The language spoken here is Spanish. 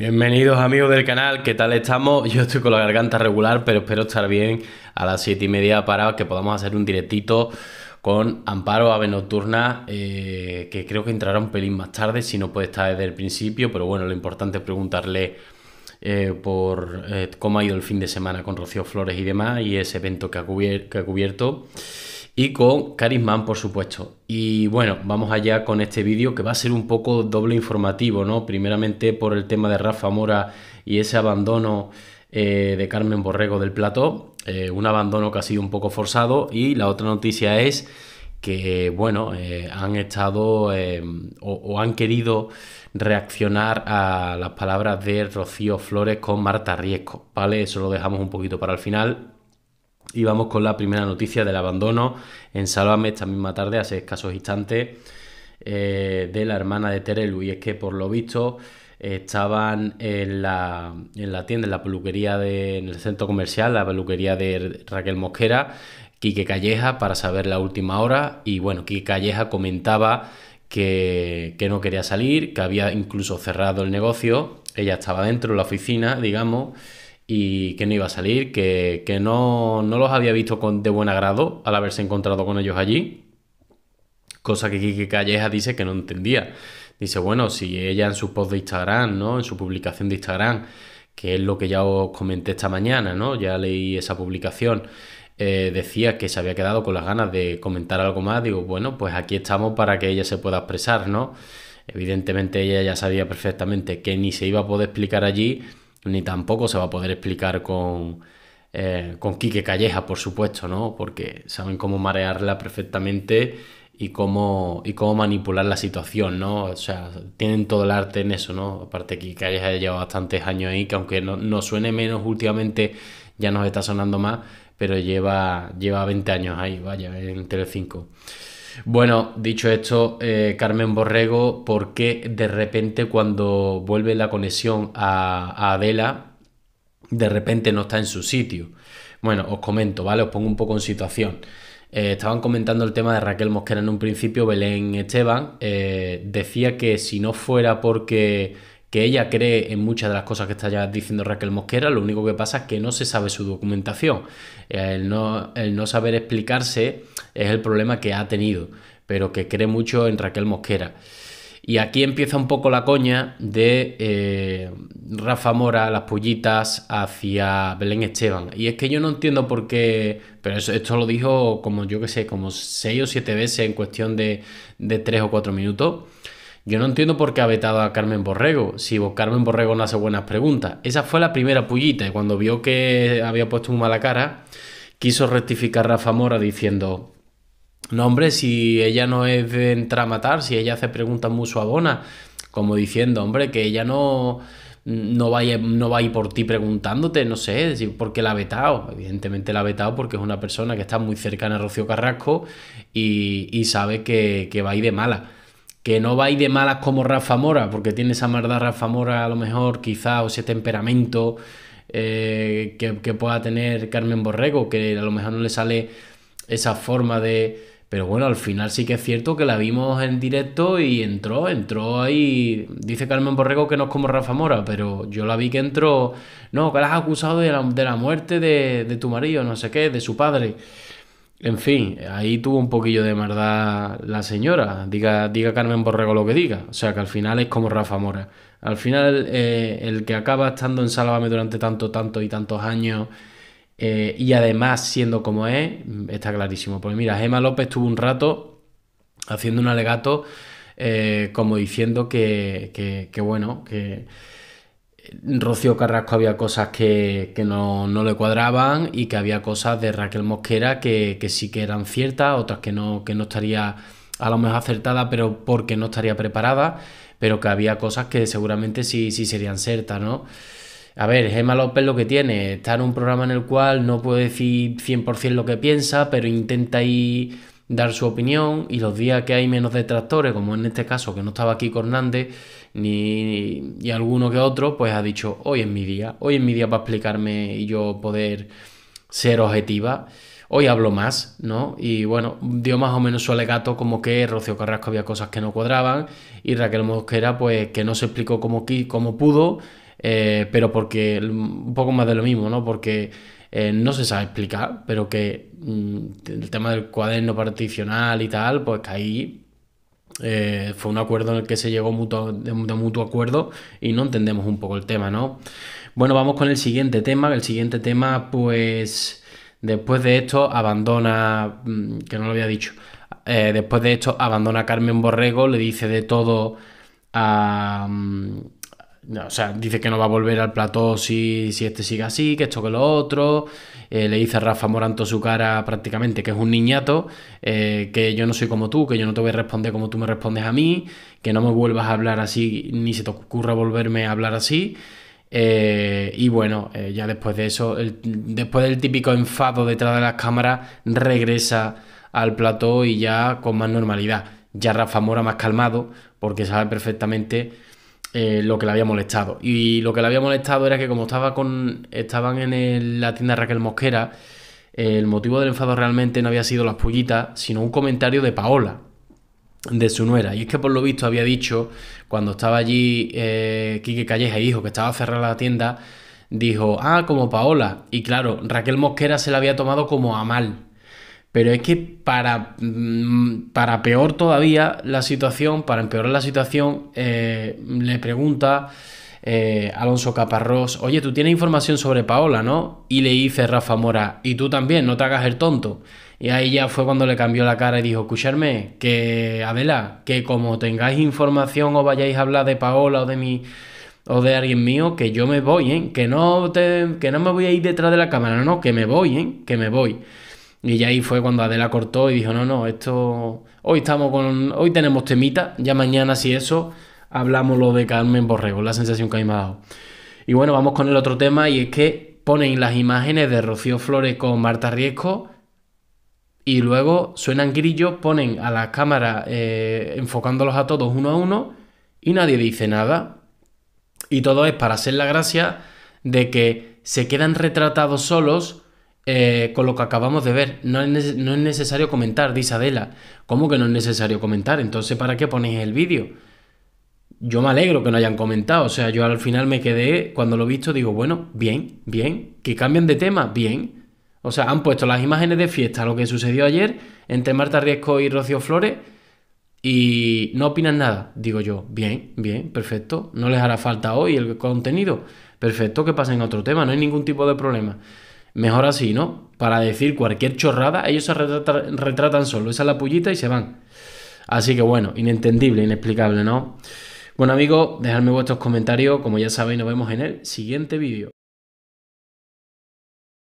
Bienvenidos amigos del canal, ¿qué tal estamos? Yo estoy con la garganta regular, pero espero estar bien a las 7 y media para que podamos hacer un directito con Amparo Ave Nocturna, eh, que creo que entrará un pelín más tarde, si no puede estar desde el principio, pero bueno, lo importante es preguntarle eh, por eh, cómo ha ido el fin de semana con Rocío Flores y demás, y ese evento que ha cubierto y con Carismán, por supuesto. Y bueno, vamos allá con este vídeo que va a ser un poco doble informativo, ¿no? Primeramente por el tema de Rafa Mora y ese abandono eh, de Carmen Borrego del plató, eh, un abandono que ha sido un poco forzado. Y la otra noticia es que, bueno, eh, han estado o, han querido reaccionar a las palabras de Rocío Flores con Marta Riesco, ¿vale? Eso lo dejamos un poquito para el final y vamos con la primera noticia del abandono en Sálvame esta misma tarde, hace escasos instantes, eh, de la hermana de Terelu. Y es que por lo visto estaban en la, en la tienda, en la peluquería, de, en el centro comercial, la peluquería de Raquel Mosquera, Quique Calleja, para saber la última hora. Y bueno, Quique Calleja comentaba que, no quería salir, que había incluso cerrado el negocio. Ella estaba dentro, de la oficina, digamos y que no iba a salir, que, no, los había visto con, de buen agrado al haberse encontrado con ellos allí. Cosa que Kiki Calleja dice que no entendía. Dice, bueno, si ella en su post de Instagram, ¿no? En su publicación de Instagram, que es lo que ya os comenté esta mañana, ¿no? Ya leí esa publicación. Eh, decía que se había quedado con las ganas de comentar algo más. Digo, bueno, pues aquí estamos para que ella se pueda expresar, ¿no? Evidentemente ella ya sabía perfectamente que ni se iba a poder explicar allí ni tampoco se va a poder explicar eh, con, Quique Calleja, por supuesto, ¿no? Porque saben cómo marearla perfectamente y cómo, y cómo manipular la situación, ¿no? O sea, tienen todo el arte en eso, ¿no? Aparte que Calleja lleva bastantes años ahí, que aunque nos no suene menos últimamente, ya nos está sonando más, pero lleva, lleva 20 años ahí, vaya, en Telecinco. 5 bueno, dicho esto, eh, Carmen Borrego, ¿por qué de repente cuando vuelve la conexión a, Adela, de repente no está en su sitio? Bueno, os comento, ¿vale? Os pongo un poco en situación. Eh, estaban comentando el tema de Raquel Mosquera en un principio, Belén Esteban eh, decía que si no fuera porque que ella cree en muchas de las cosas que está ya diciendo Raquel Mosquera, lo único que pasa es que no se sabe su documentación. Eh, el no, saber explicarse es el problema que ha tenido, pero que cree mucho en Raquel Mosquera. Y aquí empieza un poco la coña de eh, Rafa Mora, las pollitas, hacia Belén Esteban. Y es que yo no entiendo por qué, pero eso, esto lo dijo como yo que sé, como seis o siete veces en cuestión de, de tres o cuatro minutos. Yo no entiendo por qué ha vetado a Carmen Borrego, si Carmen Borrego no hace buenas preguntas. Esa fue la primera pullita y cuando vio que había puesto un mala cara, quiso rectificar Rafa Mora diciendo, no hombre, si ella no es de entrar matar, si ella hace preguntas muy suabonas, como diciendo, hombre, que ella no no va, a ir, no va a ir por ti preguntándote, no sé, porque la ha vetado. Evidentemente la ha vetado porque es una persona que está muy cercana a Rocío Carrasco y, sabe que, que va a ir de mala que no ir de malas como Rafa Mora, porque tiene esa maldad Rafa Mora a lo mejor, quizá, o ese temperamento eh, que, que, pueda tener Carmen Borrego, que a lo mejor no le sale esa forma de... Pero bueno, al final sí que es cierto que la vimos en directo y entró, entró ahí. Dice Carmen Borrego que no es como Rafa Mora, pero yo la vi que entró. No, que la has acusado de la, de la muerte de, de tu marido, no sé qué, de su padre. En fin, ahí tuvo un poquillo de maldad la señora, diga, diga Carmen Borrego lo que diga. O sea que al final es como Rafa Mora. Al final eh, el que acaba estando en Sálvame durante tanto, tanto y tantos años eh, y además siendo como es, está clarísimo. Porque mira, Gemma López tuvo un rato haciendo un alegato eh, como diciendo que, que bueno, que Rocío Carrasco había cosas que, no, le cuadraban y que había cosas de Raquel Mosquera que, sí que eran ciertas, otras que no, que no estaría a lo mejor acertada, pero porque no estaría preparada, pero que había cosas que seguramente sí, sí serían ciertas, ¿no? A ver, Gemma López lo que tiene, está en un programa en el cual no puede decir 100% lo que piensa, pero intenta ir dar su opinión y los días que hay menos detractores, como en este caso que no estaba aquí con Hernández, ni alguno que otro, pues ha dicho, hoy es mi día, hoy es mi día para explicarme y yo poder ser objetiva. Hoy hablo más, ¿no? Y bueno, dio más o menos su alegato como que Rocío Carrasco había cosas que no cuadraban y Raquel Mosquera pues que no se explicó como, como pudo, eh, pero porque mm, un poco más de lo mismo, ¿no? Porque eh, no se sabe explicar, pero que mm, el tema del cuaderno particional y tal, pues que ahí eh, fue un acuerdo en el que se llegó de, mutuo acuerdo y no entendemos un poco el tema, ¿no? Bueno, vamos con el siguiente tema. El siguiente tema, pues, después de esto, abandona, mm, que no lo había dicho, eh, después de esto, abandona Carmen Borrego, le dice de todo a, mm, o sea, dice que no va a volver al plató si, si este sigue así, que esto que lo otro. Eh, le dice a Rafa Moranto su cara prácticamente que es un niñato, eh, que yo no soy como tú, que yo no te voy a responder como tú me respondes a mí, que no me vuelvas a hablar así, ni se te ocurra volverme a hablar así. Eh, y bueno, ya después de eso, después del típico enfado detrás de las cámaras, regresa al plató y ya con más normalidad. Ya Rafa Mora más calmado, porque sabe perfectamente eh, lo que le había molestado. Y lo que le había molestado era que como estaba con, estaban en la tienda Raquel Mosquera, el motivo del enfado realmente no había sido las pullitas, sino un comentario de Paola, de su nuera. Y es que por lo visto había dicho, cuando estaba allí eh, Quique Calleja, hijo, que estaba cerrada la tienda, dijo, ah, como Paola. Y claro, Raquel Mosquera se la había tomado como a mal. Pero es que para, mm, para peor todavía la situación, para empeorar la situación, eh, le pregunta eh, Alonso Caparrós, oye, tú tienes información sobre Paola, ¿no? Y le dice Rafa Mora, y tú también, no te hagas el tonto. Y ahí ya fue cuando le cambió la cara y dijo, escucharme, que Adela, que como tengáis información o vayáis a hablar de Paola o de o de alguien mío, que yo me voy, ¿eh? Que no, te, que no me voy a ir detrás de la cámara, no, no, que me voy, ¿eh? Que me voy. Y ya ahí fue cuando Adela cortó y dijo, no, no, esto, hoy estamos con, hoy tenemos temita, ya mañana si eso, hablamos lo de Carmen Borrego, la sensación que me ha dado Y bueno, vamos con el otro tema y es que ponen las imágenes de Rocío Flores con Marta Riesco y luego suenan grillos, ponen a la cámara eh, enfocándolos a todos uno a uno y nadie dice nada. Y todo es para hacer la gracia de que se quedan retratados solos eh, con lo que acabamos de ver. No es, no es necesario comentar, dice Adela. ¿Cómo que no es necesario comentar? Entonces, ¿para qué ponéis el vídeo? Yo me alegro que no hayan comentado. O sea, yo al final me quedé, cuando lo he visto, digo, bueno, bien, bien. Que cambian de tema, bien. O sea, han puesto las imágenes de fiesta, lo que sucedió ayer entre Marta Riesco y Rocío Flores. Y no opinan nada. Digo yo, bien, bien, perfecto. No les hará falta hoy el contenido. Perfecto, que pasen a otro tema. No hay ningún tipo de problema. Mejor así, ¿no? Para decir cualquier chorrada, ellos se retratan solo, esa es la pullita y se van. Así que bueno, inentendible, inexplicable, ¿no? Bueno amigos, dejadme vuestros comentarios, como ya sabéis, nos vemos en el siguiente vídeo.